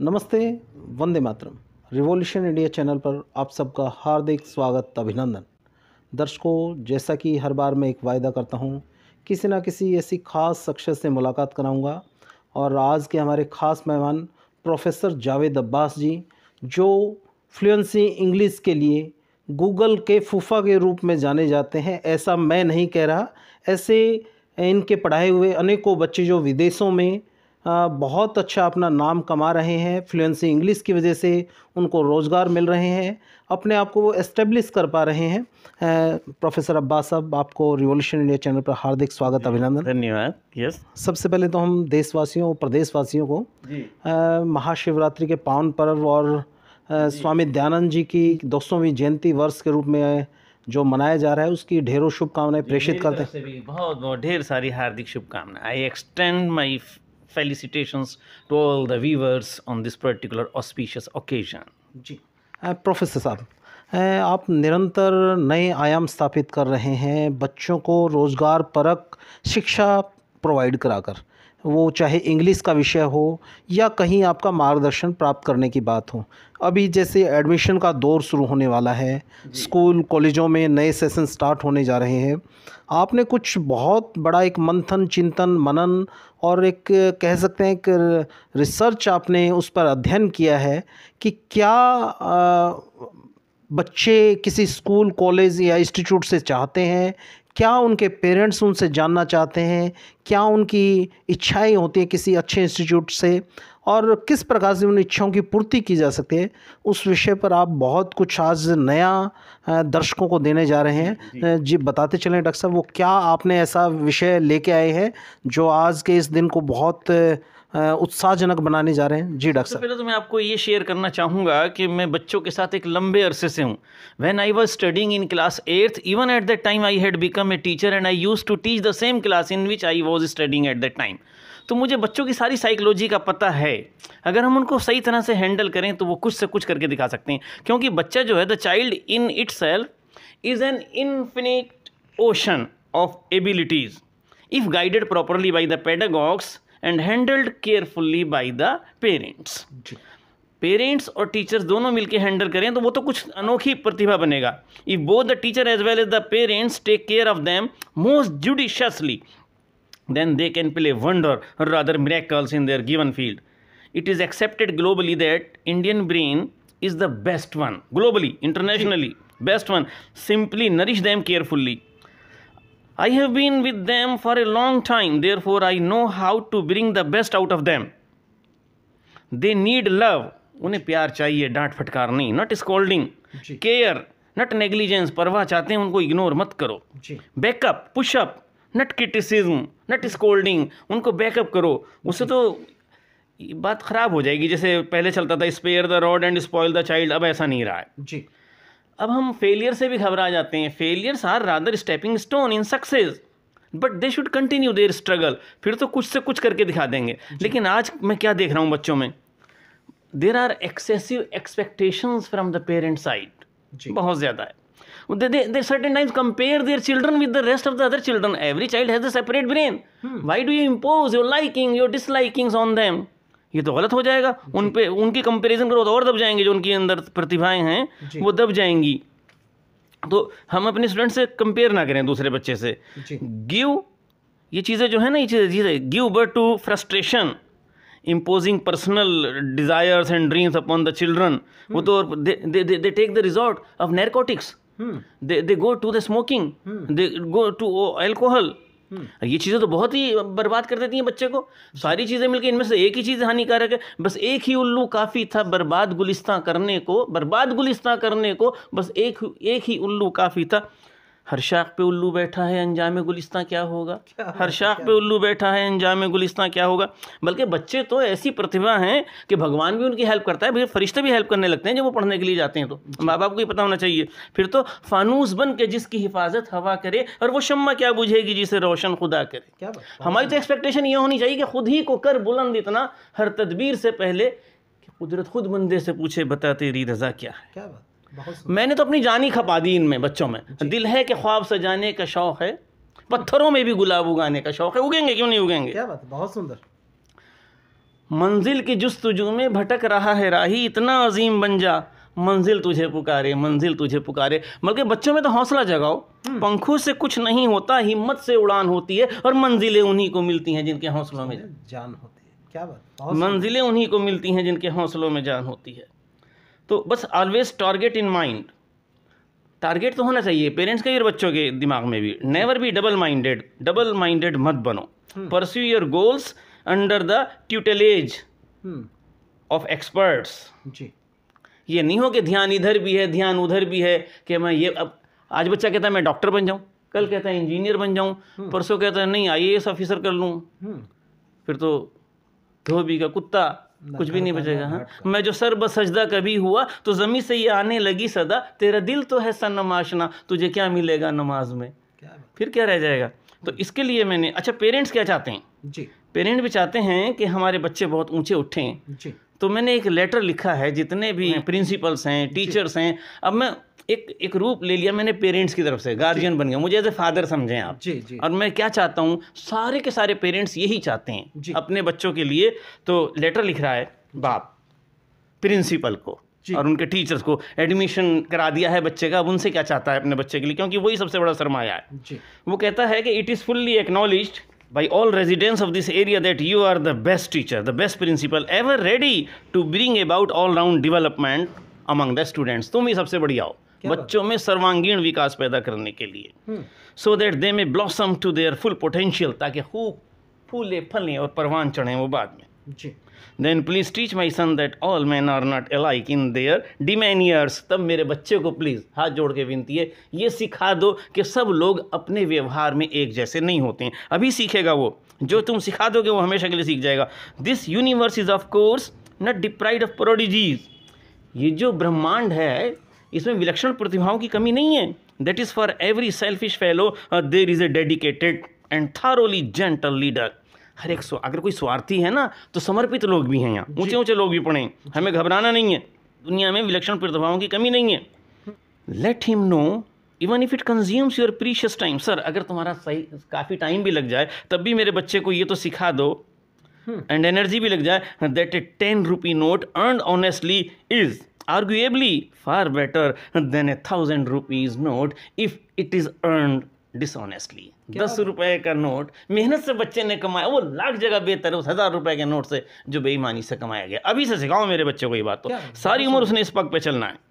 नमस्ते वंदे मातरम रिवॉल्यूशन इंडिया चैनल पर आप सबका हार्दिक स्वागत अभिनंदन दर्शकों जैसा कि हर बार मैं एक वायदा करता हूँ किसी ना किसी ऐसी खास शख्स से मुलाकात कराऊँगा और आज के हमारे खास मेहमान प्रोफेसर जावेद अब्बास जी जो फ्लुएंसी इंग्लिश के लिए गूगल के फूफा के रूप में जाने जाते हैं ऐसा मैं नहीं कह रहा ऐसे इनके पढ़ाए हुए अनेकों बच्चे जो विदेशों में बहुत अच्छा अपना नाम कमा रहे हैं फ्लुएंसी इंग्लिश की वजह से उनको रोज़गार मिल रहे हैं अपने आप को वो एस्टेब्लिश कर पा रहे हैं प्रोफेसर अब्बास साहब आपको रिवोल्यूशन इंडिया चैनल पर हार्दिक स्वागत अभिनंदन धन्यवाद यस सबसे पहले तो हम देशवासियों प्रदेशवासियों को महाशिवरात्रि के पावन पर्व और स्वामी दयानंद जी की दो जयंती वर्ष के रूप में जो मनाया जा रहा है उसकी ढेरों शुभकामनाएं प्रेषित करते हैं बहुत बहुत ढेर सारी हार्दिक शुभकामनाएं I extend my felicitations to all the viewers on this particular auspicious occasion जी प्रोफेसर साहब आप निरंतर नए आयाम स्थापित कर रहे हैं बच्चों को रोज़गार परक शिक्षा प्रोवाइड कराकर वो चाहे इंग्लिश का विषय हो या कहीं आपका मार्गदर्शन प्राप्त करने की बात हो अभी जैसे एडमिशन का दौर शुरू होने वाला है स्कूल कॉलेजों में नए सेशन स्टार्ट होने जा रहे हैं आपने कुछ बहुत बड़ा एक मंथन चिंतन मनन और एक कह सकते हैं कि रिसर्च आपने उस पर अध्ययन किया है कि क्या आ, बच्चे किसी स्कूल कॉलेज या इंस्टीट्यूट से चाहते हैं क्या उनके पेरेंट्स उनसे जानना चाहते हैं क्या उनकी इच्छाएं होती हैं किसी अच्छे इंस्टीट्यूट से और किस प्रकार से उन इच्छाओं की पूर्ति की जा सकती है उस विषय पर आप बहुत कुछ आज नया दर्शकों को देने जा रहे हैं जी, बताते चलें डॉक्टर साहब वो क्या आपने ऐसा विषय लेके आए हैं जो आज के इस दिन को बहुत उत्साहजनक बनाने जा रहे हैं जी डॉक्टर तो पहले तो मैं आपको ये शेयर करना चाहूँगा कि मैं बच्चों के साथ एक लंबे अरसे से हूँ when I was studying in class eighth even at that time I had become a teacher and I use to teach the same class in which I was studying at that time तो मुझे बच्चों की सारी psychology का पता है अगर हम उनको सही तरह से हैंडल करें तो वो कुछ से कुछ करके दिखा सकते हैं क्योंकि बच्चा जो है the child in itself is an infinite ocean of abilities if guided properly by the pedagogues and handled carefully by the parents parents और टीचर्स दोनों मिलकर हैंडल करें तो वो तो कुछ अनोखी प्रतिभा बनेगा if both the teacher as well as the parents take care of them most judiciously then they can play wonder rather miracles in their given field it is accepted globally that Indian brain is the best one globally internationally best one simply nourish them carefully I have been with them for a long time therefore I know how to bring the best out of them they need love उन्हें प्यार चाहिए डांट फटकार नहीं not scolding care not negligence परवाह चाहते हैं उनको इग्नोर मत करो back up push up not criticism not scolding उनको बैकअप करो उससे तो बात ख़राब हो जाएगी जैसे पहले चलता था spare the rod and spoil the child अब ऐसा नहीं रहा है जी अब हम फेलियर से भी घबरा जाते हैं failures are rather stepping stone in success but they should continue their struggle फिर तो कुछ से कुछ करके दिखा देंगे लेकिन आज मैं क्या देख रहा हूँ बच्चों में there are excessive expectation from the parent side बहुत ज़्यादा है they times compare their children with the rest of the other children every child has a separate brain why do you impose your liking your dislikings on them ये तो गलत हो जाएगा उन पे उनकी कंपैरिजन करो तो और दब जाएंगे जो उनके अंदर प्रतिभाएं हैं वो दब जाएंगी तो हम अपने स्टूडेंट से कंपेयर ना करें दूसरे बच्चे से गिव ये चीज़ें जो है ना ये चीज़ें चीज़ें give birth to frustration imposing personal desires and dreams upon the children वो हम्म। तो they take the resort of narcotics they go to the smoking they go to alcohol hmm. ये चीज़ें तो बहुत ही बर्बाद कर देती हैं बच्चे को सारी चीज़ें मिलकर इनमें से एक ही चीज़ हानिकारक है बस एक ही उल्लू काफ़ी था बर्बाद गुलिस्तान करने को बर्बाद गुलिस्तान करने को बस एक एक ही उल्लू काफ़ी था हर शाख पे उल्लू बैठा है अंजाम गुलिस्तान क्या होगा हर शाख पे उल्लू बैठा है अंजाम गुलिस्तान क्या होगा बल्कि बच्चे तो ऐसी प्रतिभा हैं कि भगवान भी उनकी हेल्प करता है फिर फरिश्ते भी हेल्प करने लगते हैं जब वो पढ़ने के लिए जाते हैं तो माँ बाप को ही पता होना चाहिए फिर तो फानूस बन के जिसकी हिफाजत हवा करे और वो शम्मा क्या बुझेगी जिसे रोशन खुदा करे क्या हमारी तो एक्सपेक्टेशन ये होनी चाहिए कि खुद ही को कर बुलंद इतना हर तदबीर से पहले कि कुदरत खुद बंदे से पूछे बता तेरी रजा क्या है क्या बात मैंने तो अपनी जान ही खपा दी इनमें बच्चों में दिल है कि ख्वाब सजाने का शौक़ है पत्थरों में भी गुलाब उगाने का शौक़ है उगेंगे क्यों नहीं उगेंगे क्या बात बहुत सुंदर मंजिल की जस्तजू में भटक रहा है राही इतना अजीम बन जा मंजिल तुझे पुकारे मंजिल तुझे पुकारे बल्कि बच्चों में तो हौसला जगाओ हम्म। पंखों से कुछ नहीं होता हिम्मत से उड़ान होती है और मंजिलें उन्हीं को मिलती हैं जिनके हौसलों में जान होती है क्या बात मंजिलें उन्हीं को मिलती हैं जिनके हौसलों में जान होती है तो बस always target in mind target तो होना चाहिए पेरेंट्स के और बच्चों के दिमाग में भी never be double minded double minded मत बनो pursue your goals under the tutelage of experts जी ये नहीं हो कि ध्यान इधर भी है ध्यान उधर भी है कि मैं ये अब आज बच्चा कहता है मैं डॉक्टर बन जाऊँ कल हम्म। कहता है इंजीनियर बन जाऊँ हम्म। परसों कहता है नहीं आई ऑफिसर कर लूँ हम्म। फिर तो धोबी का कुत्ता कुछ भी नहीं बचेगा हाँ मैं जो सर सजदा कभी हुआ तो ज़मी से ये आने लगी सदा तेरा दिल तो है सनम नमाशना तुझे क्या मिलेगा नमाज में क्या फिर क्या रह जाएगा तो इसके लिए मैंने अच्छा पेरेंट्स क्या चाहते हैं जी पेरेंट भी चाहते हैं कि हमारे बच्चे बहुत ऊंचे उठें जी तो मैंने एक लेटर लिखा है जितने भी प्रिंसिपल्स हाँ। हैं टीचर्स हैं अब मैं एक एक रूप ले लिया मैंने पेरेंट्स की तरफ से गार्जियन बन गया मुझे एज ए फादर समझें आप जी जी और मैं क्या चाहता हूँ सारे के सारे पेरेंट्स यही चाहते हैं अपने बच्चों के लिए तो लेटर लिख रहा है बाप प्रिंसिपल को और उनके टीचर्स को एडमिशन करा दिया है बच्चे का अब उनसे क्या चाहता है अपने बच्चे के लिए क्योंकि वही सबसे बड़ा सरमाया है वो कहता है कि it is fully acknowledge by all residents of this area that you are the best teacher, the best principal ever ready to bring about all-round development among the students. तुम ही सबसे बढ़िया हो बच्चों में सर्वांगीण विकास पैदा करने के लिए so that they may blossom to their full potential ताकि खूब फूले फलें और परवान चढ़ें वो बाद में जी then please teach my son that all man are not alike in their demeanours तब मेरे बच्चे को प्लीज़ हाथ जोड़ के विनती है ये सिखा दो कि सब लोग अपने व्यवहार में एक जैसे नहीं होते हैं अभी सीखेगा वो जो तुम सिखा दोगे वो हमेशा के लिए सीख जाएगा this universe is of course not deprived of prodigies ये जो ब्रह्मांड है इसमें विलक्षण प्रतिभाओं की कमी नहीं है that is for every selfish fellow there is a dedicated and thoroughly gentle leader हर एक अगर कोई स्वार्थी है ना तो समर्पित लोग भी हैं यहाँ ऊंचे ऊंचे लोग भी पढ़े हमें घबराना नहीं है दुनिया में विलक्षण प्रतिभाओं की कमी नहीं है let him know even if it consumes your precious time sir अगर तुम्हारा सही काफ़ी टाइम भी लग जाए तब भी मेरे बच्चे को ये तो सिखा दो एंड हम्म। एनर्जी भी लग जाए that a ten rupee note earn honestly is arguably far better than a thousand rupees note if it is earned dishonestly दस रुपए का नोट मेहनत से बच्चे ने कमाया वो लाख जगह बेहतर है उस हज़ार रुपए के नोट से जो बेईमानी से कमाया गया अभी से सिखाओ मेरे बच्चे को ये बात तो सारी उम्र उसने इस पग पे चलना है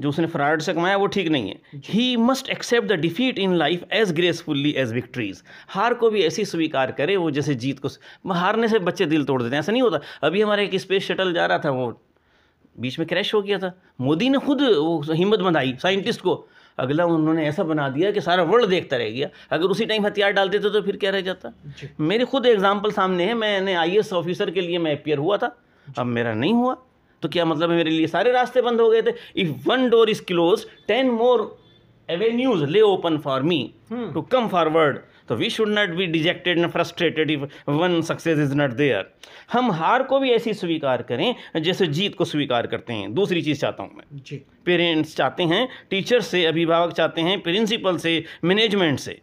जो उसने फ्रॉड से कमाया वो ठीक नहीं है he must accept the defeat in life as gracefully as victories हार को भी ऐसी स्वीकार करे वो जैसे जीत को हारने से बच्चे दिल तोड़ देते हैं ऐसा नहीं होता अभी हमारा एक स्पेस शटल जा रहा था वो बीच में क्रैश हो गया था मोदी ने खुद वो हिम्मत बंधाई साइंटिस्ट को अगला उन्होंने ऐसा बना दिया कि सारा वर्ल्ड देखता रह गया अगर उसी टाइम हथियार डाल देते तो फिर क्या रह जाता मेरे खुद एग्जाम्पल सामने है मैंने आई ऑफिसर के लिए मैं अपियर हुआ था अब मेरा नहीं हुआ तो क्या मतलब है मेरे लिए सारे रास्ते बंद हो गए थे if one door is close ten more avenues lay open for me to come forward तो we should not be dejected and frustrated if one success is not there हम हार को भी ऐसी स्वीकार करें जैसे जीत को स्वीकार करते हैं दूसरी चीज़ चाहता हूँ मैं जी पेरेंट्स चाहते हैं टीचर से अभिभावक चाहते हैं प्रिंसिपल से मैनेजमेंट से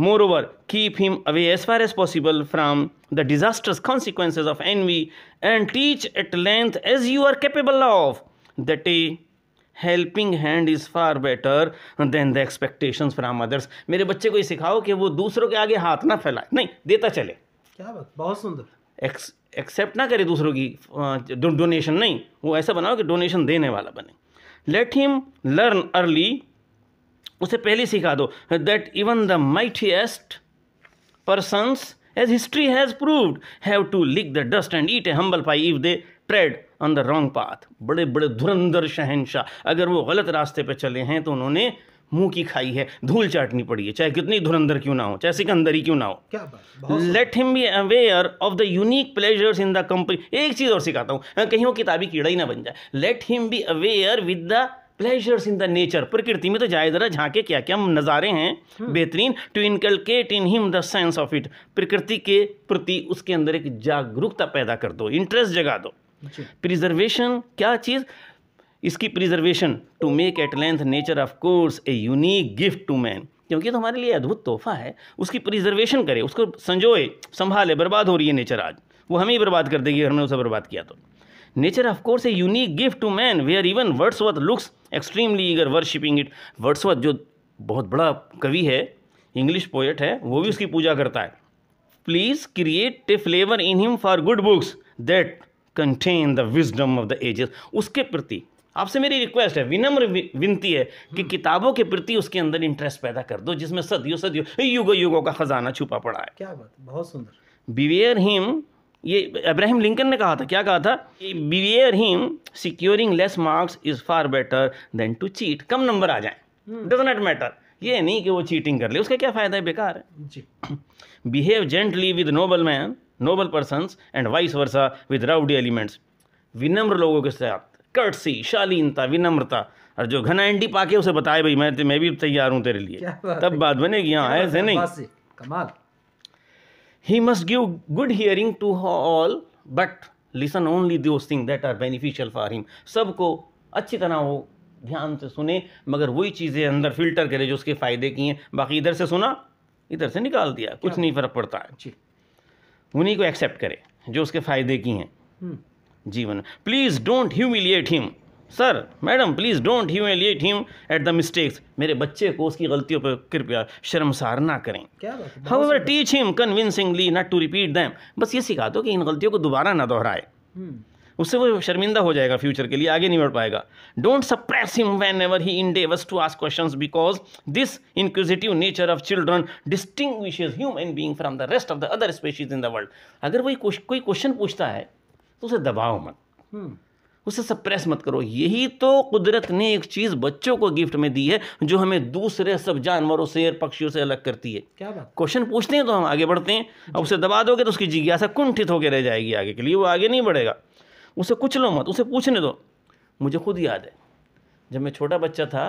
moreover keep him away as far as possible from the disasters consequences of envy and teach at length as you are capable of that a helping hand is far better than the expectations from others मेरे बच्चे को ये सिखाओ कि वो दूसरों के आगे हाथ ना फैलाए नहीं देता चले क्या बात बहुत सुंदर एक्सेप्ट ना करे दूसरों की डोनेशन नहीं वो ऐसा बनाओ कि डोनेशन देने वाला बने लेट हिम लर्न अर्ली उसे पहले सिखा दो that even the mightiest persons as history has proved have to lick the dust and eat a humble pie if they tread on the wrong path बड़े बड़े धुरंधर शहनशाह अगर वो गलत रास्ते पर चले हैं तो उन्होंने मुंह की खाई है धूल चाटनी पड़ी है चाहे कितनी धुरंधर क्यों ना हो चाहे सिकंदर ही क्यों ना हो क्या let him be aware of the unique pleasures in the company एक चीज़ और सिखाता हूँ हाँ, कहीं वो किताबी कीड़ा ही ना बन जाए let him be aware with the pleasures in the nature प्रकृति में तो जाए ज़रा झांके क्या क्या नज़ारे हैं हाँ। बेहतरीन to inculcate in him the sense of it प्रकृति के प्रति उसके अंदर एक जागरूकता पैदा कर दो इंटरेस्ट जगा दो प्रिजर्वेशन क्या चीज़ इसकी preservation to make at length nature of course a unique gift to man क्योंकि तो हमारे लिए अद्भुत तोहफा है उसकी प्रिजर्वेशन करे उसको संजोए संभाले बर्बाद हो रही है नेचर आज वो हमें ही बर्बाद कर देगी हमने उसे बर्बाद किया तो nature of course a unique gift to man where even worth looks extremely eager worshipping it worth जो बहुत बड़ा कवि है इंग्लिश पोएट है वो भी उसकी पूजा करता है please create a flavour in him for good books that contain the wisdom of the ages उसके प्रति आपसे मेरी रिक्वेस्ट है विनम्र विनती है कि हम्म। किताबों के प्रति उसके अंदर इंटरेस्ट पैदा कर दो जिसमें सदियों सदियों युगो युगों का खजाना छुपा पड़ा है क्या बात बहुत सुंदर बिवेयर हिम ये अब्राहम लिंकन ने कहा था क्या कहा था beware him securing less marks is far better than to cheat कम नंबर आ जाए डज नॉट मैटर ये नहीं कि वो चीटिंग कर ले उसका क्या फ़ायदा है बेकार है जी behave gently with noble man noble persons and vice versa with rowdy elements विनम्र लोगों के साथ कर्टसी शालीनता विनम्रता और जो घना एंटी पाके उसे बताए भाई मैं मैं भी तैयार हूँ तेरे लिए तब बात बनेगी हाँ ऐसे नहीं कमाल he must give good hearing to all but listen only those thing that are beneficial for him सबको अच्छी तरह वो ध्यान से सुने मगर वही चीज़ें अंदर फिल्टर करे जो उसके फ़ायदे की हैं बाकी इधर से सुना इधर से निकाल दिया कुछ नहीं फ़र्क पड़ता है जी उन्हीं को एक्सेप्ट करें जो उसके फ़ायदे की हैं हम्म। जीवन please don't humiliate him sir madam please don't humiliate him at the mistakes मेरे बच्चे को उसकी गलतियों पर कृपया शर्मसार ना करें however teach him convincingly not to repeat them बस ये सिखा दो कि इन गलतियों को दोबारा ना दोहराए हम्म। उससे वो शर्मिंदा हो जाएगा फ्यूचर के लिए आगे नहीं बढ़ पाएगा don't suppress him whenever he in endeavours to ask question because this inquisitive nature of children distinguish human being from the rest of the other species in the world अगर वही कोई question पूछता है तो उसे दबाओ मत hmm. उसे सप्रेस मत करो यही तो कुदरत ने एक चीज़ बच्चों को गिफ्ट में दी है जो हमें दूसरे सब जानवरों से पक्षियों से अलग करती है क्या बात क्वेश्चन पूछते हैं तो हम आगे बढ़ते हैं अब उसे दबा दोगे तो उसकी जिज्ञासा कुंठित होकर रह जाएगी आगे के लिए वो आगे नहीं बढ़ेगा उसे कुछ लो मत उसे पूछने दो मुझे खुद याद है जब मैं छोटा बच्चा था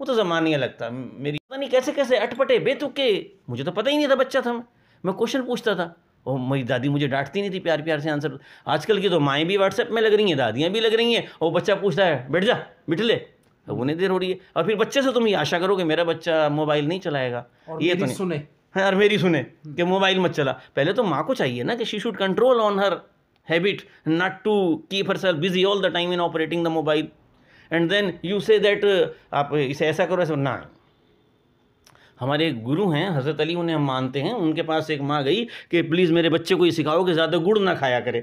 वो तो ज़मानिया लगता मेरी पता नहीं कैसे कैसे अटपटे बेतुके मुझे तो पता ही नहीं था बच्चा था मैं मैं क्वेश्चन पूछता था और मेरी दादी मुझे डांटती नहीं थी प्यार प्यार से आंसर आजकल की तो माएँ भी व्हाट्सएप में लग रही हैं दादियाँ भी लग रही हैं और बच्चा पूछता है बैठ जा बिठ ले अब उन्हें देर हो रही है और फिर बच्चे से तुम ये आशा करो कि मेरा बच्चा मोबाइल नहीं चलाएगा ये तो सुने हाँ और मेरी सुने हम्म। कि मोबाइल मत चला पहले तो माँ को चाहिए ना कि she should control on her habit not to keep herself busy all the time in operating the mobile and then you say that uh, आप इसे ऐसा करो ऐसा ना हमारे एक गुरु हैं हज़रत अली उन्हें हम मानते हैं उनके पास एक माँ गई कि प्लीज़ मेरे बच्चे को ये सिखाओ कि ज़्यादा गुड़ ना खाया करे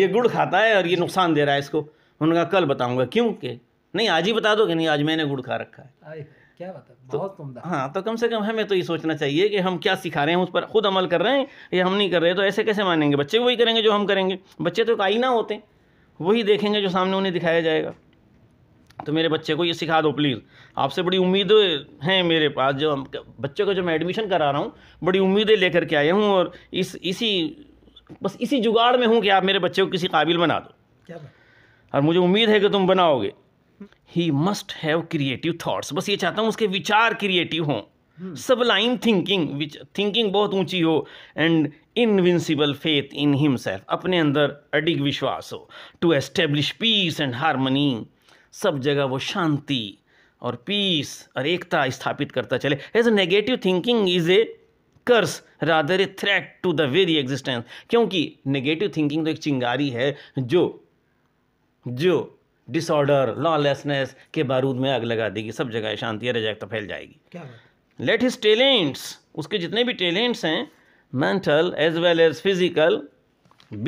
ये गुड़ खाता है और ये नुकसान दे रहा है इसको उन्होंने कहा कल बताऊँगा क्यों के नहीं आज ही बता दो कि नहीं आज मैंने गुड़ खा रखा है क्या बात है तो बहुत हाँ तो कम से कम हमें तो ये सोचना चाहिए कि हम क्या सिखा रहे हैं उस पर खुद अमल कर रहे हैं या हम नहीं कर रहे तो ऐसे कैसे मानेंगे बच्चे वही करेंगे जो हम करेंगे बच्चे तो एक ना होते हैं वही देखेंगे जो सामने उन्हें दिखाया जाएगा तो मेरे बच्चे को ये सिखा दो प्लीज़ आपसे बड़ी उम्मीद हैं मेरे पास जो हम बच्चे को जो मैं एडमिशन करा रहा हूँ बड़ी उम्मीदें लेकर के आया हूँ और इस इसी बस इसी जुगाड़ में हूँ कि आप मेरे बच्चे को किसी काबिल बना दो क्या और मुझे उम्मीद है कि तुम बनाओगे he must have creative thoughts बस ये चाहता हूँ उसके विचार क्रिएटिव हों सबलाइन थिंकिंग थिंकिंग बहुत ऊंची हो and invincible faith in himself अपने अंदर अडिग विश्वास हो to establish peace and harmony सब जगह वो शांति और पीस और एकता स्थापित करता चले as a negative thinking is a curse rather a threat to the very existence क्योंकि नेगेटिव थिंकिंग तो एक चिंगारी है जो जो डिसऑर्डर लॉलेसनेस के बारूद में आग लगा देगी सब जगह शांति और तो फैल जाएगी क्या लेट हिज टैलेंट्स उसके जितने भी टैलेंट्स हैं mental as well as physical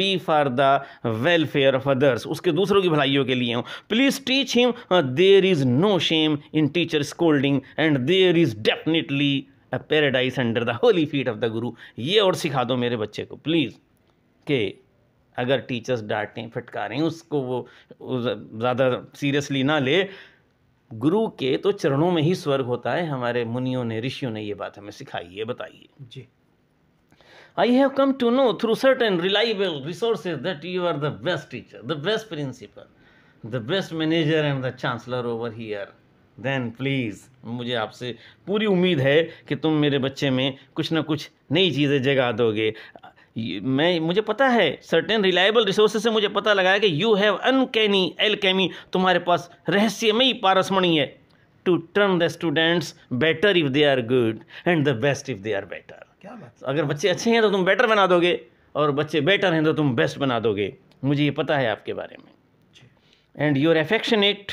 be for the welfare of others उसके दूसरों की भलाइयों के लिए हूँ please teach him there is no shame in teacher scolding and there is definitely a paradise under the holy feet of the guru ये और सिखा दो मेरे बच्चे को प्लीज़ के अगर टीचर्स डांटें फटकारें उसको वो ज़्यादा सीरियसली ना ले गुरु के तो चरणों में ही स्वर्ग होता है हमारे मुनियों ने ऋषियों ने ये बात हमें सिखाई है बताइए जी I have come to know through certain reliable resources that you are the best teacher the best principal the best manager and the chancellor over here then please मुझे आपसे पूरी उम्मीद है कि तुम मेरे बच्चे में कुछ ना कुछ नई चीज़ें जगा दोगे मैं मुझे पता है सर्टेन रिलायबल रिसोर्सेज से मुझे पता लगा है कि यू हैव अनकैनी कैमी तुम्हारे पास रहस्यमयी पारसमणी है to turn the students better if they are good and the best if they are better क्या बात अगर बच्चे अच्छे हैं तो तुम बेटर बना दोगे और बच्चे बेटर हैं तो तुम बेस्ट बना दोगे मुझे ये पता है आपके बारे में and your affectionate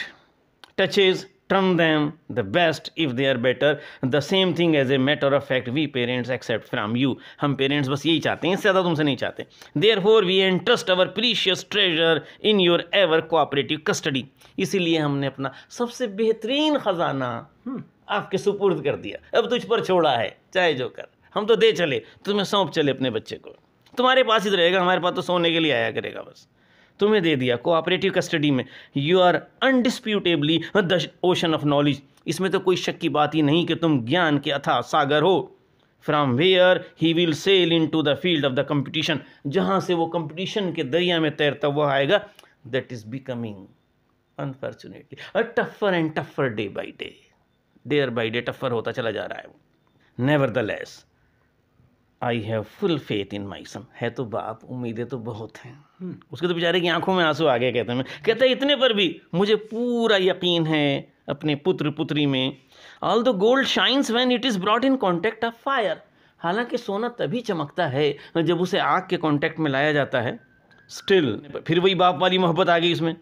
touches term them the best if they are better the same thing as a matter of fact we parents accept from you हम parents बस यही चाहते हैं इससे ज़्यादा तुमसे नहीं चाहते therefore we entrust our precious treasure in your ever cooperative custody इसीलिए हमने अपना सबसे बेहतरीन ख़जाना आपके सुपुर्द कर दिया अब तुझ पर छोड़ा है चाहे जो कर हम तो दे चले तुम्हें सौंप चले अपने बच्चे को तुम्हारे पास ही तो रहेगा हमारे पास तो सोने के लिए आया करेगा बस तुम्हें दे दिया कोऑपरेटिव कस्टडी में you are undisputably the ocean of knowledge इसमें तो कोई शक की बात ही नहीं कि तुम ज्ञान के अथा सागर हो from where he will sail into the field of the competition जहाँ से वो कम्पिटिशन के दरिया में तैरता हुआ आएगा that is becoming unfortunately a tougher and tougher day by day day by day tougher होता चला जा रहा है वो nevertheless I have full faith in my son है तो बाप उम्मीदें तो बहुत हैं हम्म, उसके तो बेचारे की आंखों में आंसू आ गए कहते हैं कहते हैं इतने पर भी मुझे पूरा यकीन है अपने पुत्र पुत्री में all the gold shines when it is brought in contact of fire हालांकि सोना तभी चमकता है जब उसे आग के कॉन्टेक्ट में लाया जाता है स्टिल फिर वही बाप वाली मोहब्बत आ गई इसमें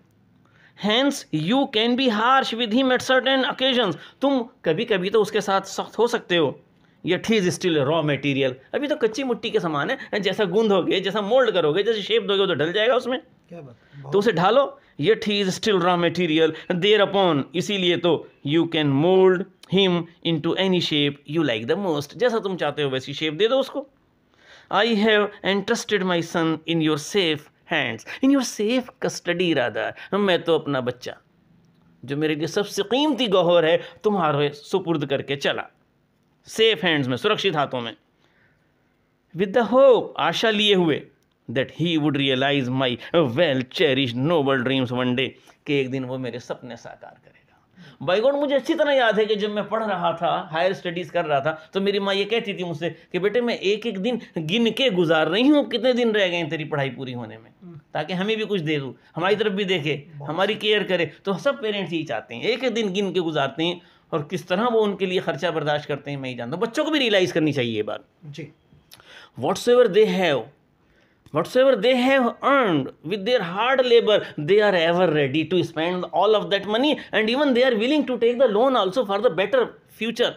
hence you can be harsh with him at certain occasions तुम कभी कभी तो उसके साथ सख्त हो सकते हो ये ठीज स्टिल रॉ मटेरियल अभी तो कच्ची मिट्टी के समान है जैसा गूंदोगे जैसा मोल्ड करोगे जैसे शेप दोगे तो ढल जाएगा उसमें क्या बात तो उसे ढालो ये these still raw material thereupon इसीलिए तो you can mould him into any shape you like the most जैसा तुम चाहते हो वैसी शेप दे दो उसको I have entrusted my son in your safe hands in your safe custody Radha मैं तो अपना बच्चा जो मेरे लिए सबसे कीमती गौहर है तुम्हारे सुपुर्द करके चला सेफ हैंड्स में सुरक्षित हाथों में विद द होप आशा लिए हुए that he would realise my well cherished noble dreams one day कि एक दिन वो मेरे सपने साकार करेगा बाई गॉड मुझे अच्छी तरह याद है कि जब मैं पढ़ रहा था हायर स्टडीज़ कर रहा था तो मेरी माँ ये कहती थी मुझसे कि बेटे मैं एक एक दिन गिन के गुजार रही हूँ कितने दिन रह गए तेरी पढ़ाई पूरी होने में ताकि हमें भी कुछ दे दूँ हमारी तरफ भी देखे हमारी केयर करे तो सब पेरेंट्स यही चाहते हैं एक एक दिन गिन के गुजारते हैं और किस तरह वो उनके लिए खर्चा बर्दाश्त करते हैं मैं ही जानता हूँ बच्चों को भी रियलाइज़ करनी चाहिए बात जी whatsoever they have whatsoever they have earn with their hard labour they are ever ready to spend all of that money and even they are willing to take the loan also for the better future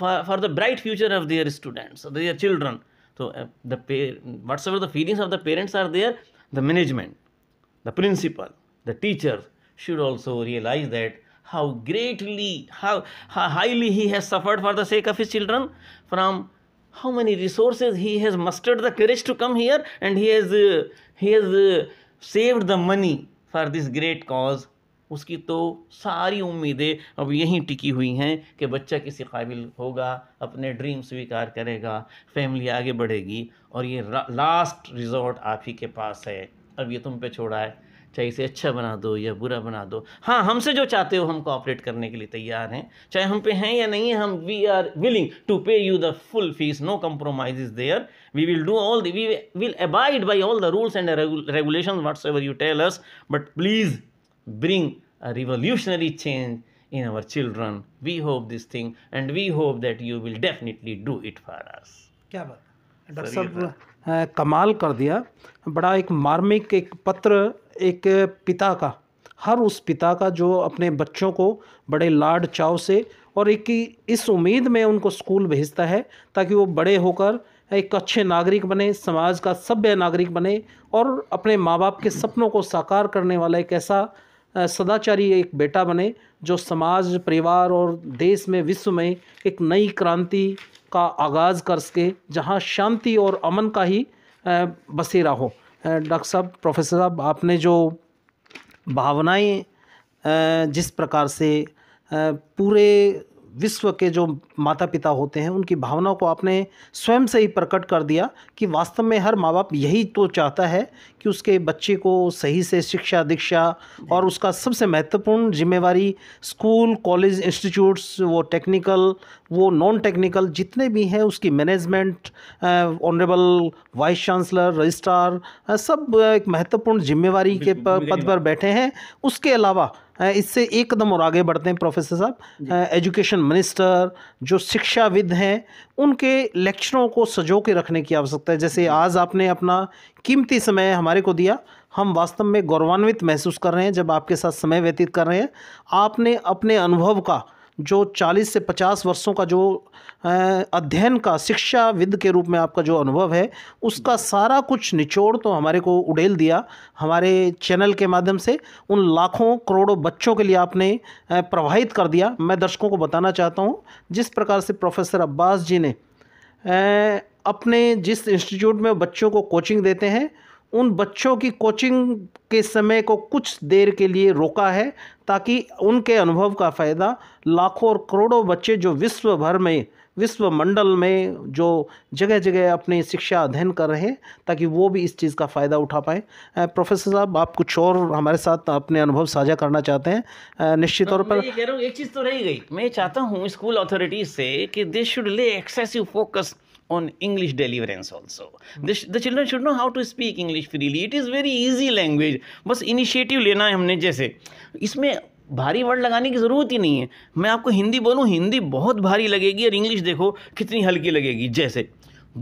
for the bright future of their students their children तो the whatsoever the feelings of the parents are there the management the principal the teacher should also realise that how greatly, how, how highly he has suffered for the sake of his children, from how many resources he has mustered the courage to come here, and he has, uh, he has uh, saved the money for this great cause. उसकी तो सारी उम्मीदें अब यहीं टिकी हुई हैं कि बच्चा किसी काबिल होगा अपने ड्रीम स्वीकार करेगा फैमिली आगे बढ़ेगी और ये लास्ट रिजॉर्ट आप ही के पास है अब ये तुम पे छोड़ा है चाहे इसे अच्छा बना दो या बुरा बना दो हाँ हमसे जो चाहते हो हम कॉपरेट करने के लिए तैयार हैं चाहे हम पे हैं या नहीं हम we are willing to pay you the full fees no compromise is there we will do all we will abide by all the rules and regulation whatsoever you tell us but please bring a revolutionary change in our children we hope this thing and we hope that you will definitely do it for us क्या बात doctor साहब कमाल कर दिया बड़ा एक मार्मिक एक पत्र एक पिता का हर उस पिता का जो अपने बच्चों को बड़े लाड चाव से और एक इस उम्मीद में उनको स्कूल भेजता है ताकि वो बड़े होकर एक अच्छे नागरिक बने समाज का सभ्य नागरिक बने और अपने माँ बाप के सपनों को साकार करने वाला एक ऐसा सदाचारी एक बेटा बने जो समाज परिवार और देश में विश्व में एक नई क्रांति का आगाज़ कर सके जहाँ शांति और अमन का ही बसेरा हो डॉक्टर साहब प्रोफेसर साहब आपने जो भावनाएं जिस प्रकार से पूरे विश्व के जो माता पिता होते हैं उनकी भावनाओं को आपने स्वयं से ही प्रकट कर दिया कि वास्तव में हर माँ बाप यही तो चाहता है कि उसके बच्चे को सही से शिक्षा दीक्षा और उसका सबसे महत्वपूर्ण जिम्मेवारी स्कूल कॉलेज इंस्टीट्यूट्स वो टेक्निकल वो नॉन टेक्निकल जितने भी हैं उसकी management honourable vice chancellor registrar सब एक महत्वपूर्ण जिम्मेवारी के पद पर बैठे हैं उसके अलावा इससे एकदम और आगे बढ़ते हैं प्रोफेसर साहब एजुकेशन मिनिस्टर जो शिक्षाविद हैं उनके लेक्चरों को सजो के रखने की आवश्यकता है जैसे आज आपने अपना कीमती समय हमारे को दिया हम वास्तव में गौरवान्वित महसूस कर रहे हैं जब आपके साथ समय व्यतीत कर रहे हैं आपने अपने अनुभव का जो 40 से 50 वर्षों का जो अध्ययन का शिक्षा विद के रूप में आपका जो अनुभव है उसका सारा कुछ निचोड़ तो हमारे को उड़ेल दिया हमारे चैनल के माध्यम से उन लाखों करोड़ों बच्चों के लिए आपने प्रवाहित कर दिया मैं दर्शकों को बताना चाहता हूँ जिस प्रकार से प्रोफेसर अब्बास जी ने अपने जिस इंस्टीट्यूट में बच्चों को कोचिंग देते हैं उन बच्चों की कोचिंग के समय को कुछ देर के लिए रोका है ताकि उनके अनुभव का फ़ायदा लाखों और करोड़ों बच्चे जो विश्व भर में विश्व मंडल में जो जगह जगह अपनी शिक्षा अध्ययन कर रहे हैं ताकि वो भी इस चीज़ का फ़ायदा उठा पाए प्रोफेसर साहब आप कुछ और हमारे साथ अपने अनुभव साझा करना चाहते हैं निश्चित तौर पर एक चीज़ तो रही गई मैं चाहता हूँ स्कूल अथॉरिटीज़ से कि they should lay excessive focus on English deliverance also. The, the children should know how to speak English freely. It is very easy language. बस इनिशिएटिव लेना है हमने जैसे इसमें भारी वर्ड लगाने की ज़रूरत ही नहीं है मैं आपको हिंदी बोलूँ हिंदी बहुत भारी लगेगी और इंग्लिश देखो कितनी हल्की लगेगी जैसे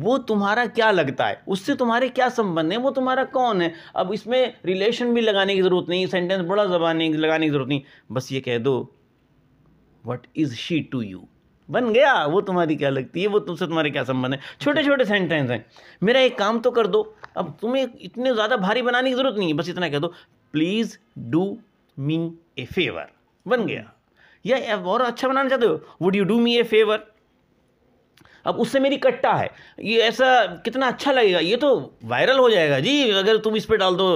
वो तुम्हारा क्या लगता है उससे तुम्हारे क्या संबंध है वो तुम्हारा कौन है अब इसमें रिलेशन भी लगाने की ज़रूरत नहीं सेंटेंस बड़ा जबाने लगाने की ज़रूरत नहीं बस ये कह दो what is she to you बन गया वो तुम्हारी क्या लगती है वो तुमसे तुम्हारे क्या संबंध है छोटे छोटे सेंटेंस हैं मेरा एक काम तो कर दो अब तुम्हें इतने ज़्यादा भारी बनाने की ज़रूरत नहीं है बस इतना कह दो please do me a favour बन गया या और अच्छा बनाना चाहते हो would you do me a favour अब उससे मेरी कट्टा है ये ऐसा कितना अच्छा लगेगा ये तो वायरल हो जाएगा जी अगर तुम इस पर डाल दो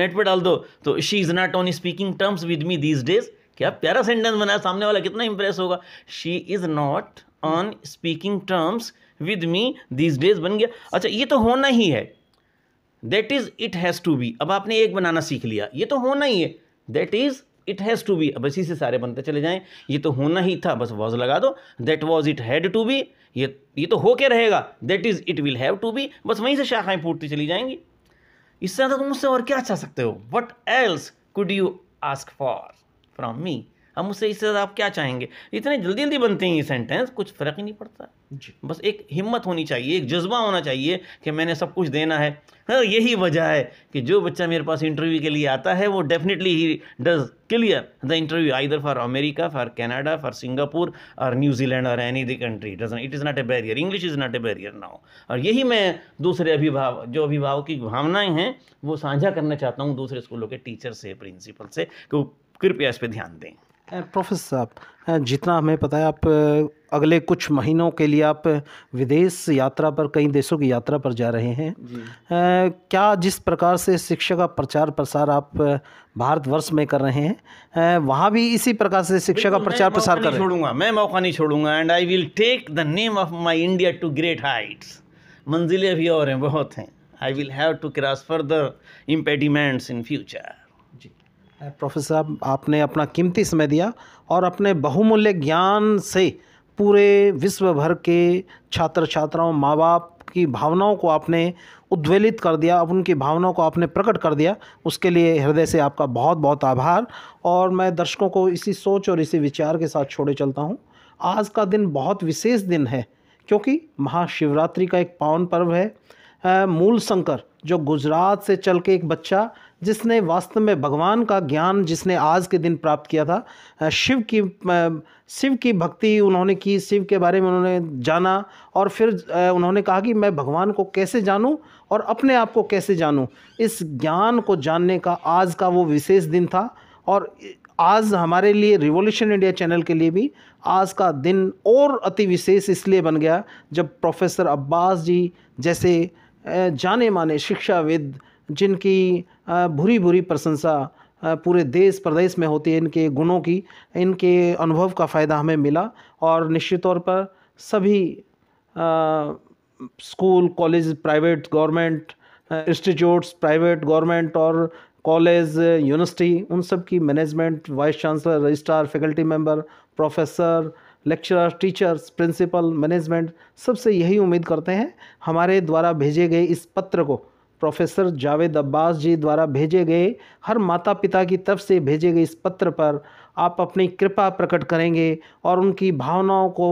नेट पर डाल दो तो she is not on speaking terms with me these days क्या प्यारा सेंटेंस बनाया सामने वाला कितना इंप्रेस होगा she is not on speaking terms with me this days बन गया अच्छा ये तो होना ही है that is it has to be अब आपने एक बनाना सीख लिया ये तो होना ही है that is it has to be अब इसी से सारे बनते चले जाएं ये तो होना ही था बस वॉज लगा दो that was it had to be ये ये तो हो रहेगा that is it will have to be बस वहीं से शाखाएं फूटती चली जाएंगी इससे ज़्यादा तुम मुझसे और क्या चाह सकते हो what else could you ask for from me हम उससे इससे आप क्या चाहेंगे इतने जल्दी जल्दी बनते हैं ये सेंटेंस कुछ फ़र्क ही नहीं पड़ता जी बस एक हिम्मत होनी चाहिए एक जज्बा होना चाहिए कि मैंने सब कुछ देना है हाँ यही वजह है कि जो बच्चा मेरे पास इंटरव्यू के लिए आता है वो डेफिनेटली ही does clear the interview either for America for Canada for Singapore और न्यूजीलैंड और any the country does it is not a barrier English is not a barrier now और यही मैं दूसरे अभिभाव जो अभिभावक की भावनाएँ हैं वो साझा करना चाहता हूँ दूसरे स्कूलों के टीचर से प्रिंसिपल से क्योंकि कृपया इस पर ध्यान दें प्रोफेसर साहब जितना हमें पता है आप अगले कुछ महीनों के लिए आप विदेश यात्रा पर कई देशों की यात्रा पर जा रहे हैं आ, क्या जिस प्रकार से शिक्षा का प्रचार प्रसार आप भारतवर्ष में कर रहे हैं वहाँ भी इसी प्रकार से शिक्षा का प्रचार प्रसार कर छोड़ूंगा मैं मौका नहीं छोड़ूंगा and I will take the name of my India to great heights मंजिलें भी और हैं बहुत हैं I will have to cross further impediments in future professor साहब आपने अपना कीमती समय दिया और अपने बहुमूल्य ज्ञान से पूरे विश्व भर के छात्र छात्राओं माँ बाप की भावनाओं को आपने उद्वेलित कर दिया अब उनकी भावनाओं को आपने प्रकट कर दिया उसके लिए हृदय से आपका बहुत बहुत आभार और मैं दर्शकों को इसी सोच और इसी विचार के साथ छोड़े चलता हूँ आज का दिन बहुत विशेष दिन है क्योंकि महाशिवरात्रि का एक पावन पर्व है मूल शंकर जो गुजरात से चल के एक बच्चा जिसने वास्तव में भगवान का ज्ञान जिसने आज के दिन प्राप्त किया था शिव की शिव की भक्ति उन्होंने की शिव के बारे में उन्होंने जाना और फिर उन्होंने कहा कि मैं भगवान को कैसे जानूं और अपने आप को कैसे जानूं इस ज्ञान को जानने का आज का वो विशेष दिन था और आज हमारे लिए रिवोल्यूशन इंडिया चैनल के लिए भी आज का दिन और अति विशेष इसलिए बन गया जब प्रोफेसर अब्बास जी जैसे जाने माने शिक्षाविद जिनकी भूरी भूरी प्रशंसा पूरे देश प्रदेश में होती है इनके गुणों की इनके अनुभव का फ़ायदा हमें मिला और निश्चित तौर पर सभी school college private government institutes private government और कॉलेज यूनिवर्सिटी उन सब की management vice chancellor registrar faculty member professor lecturer teachers principal management सबसे यही उम्मीद करते हैं हमारे द्वारा भेजे गए इस पत्र को प्रोफेसर जावेद अब्बास जी द्वारा भेजे गए हर माता पिता की तरफ से भेजे गए इस पत्र पर आप अपनी कृपा प्रकट करेंगे और उनकी भावनाओं को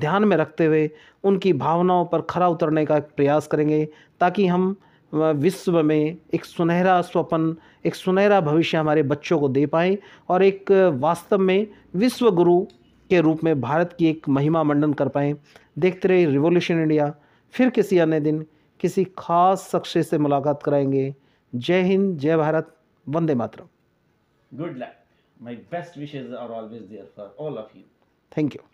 ध्यान में रखते हुए उनकी भावनाओं पर खरा उतरने का प्रयास करेंगे ताकि हम विश्व में एक सुनहरा स्वपन एक सुनहरा भविष्य हमारे बच्चों को दे पाएँ और एक वास्तव में विश्व गुरु के रूप में भारत की एक महिमा मंडन कर पाएँ देखते रहे रिवोल्यूशन इंडिया फिर किसी अन्य दिन किसी खास शख्स से मुलाकात कराएंगे जय हिंद जय Bharat Vande Mataram good luck my best wishes are always there for all of you thank you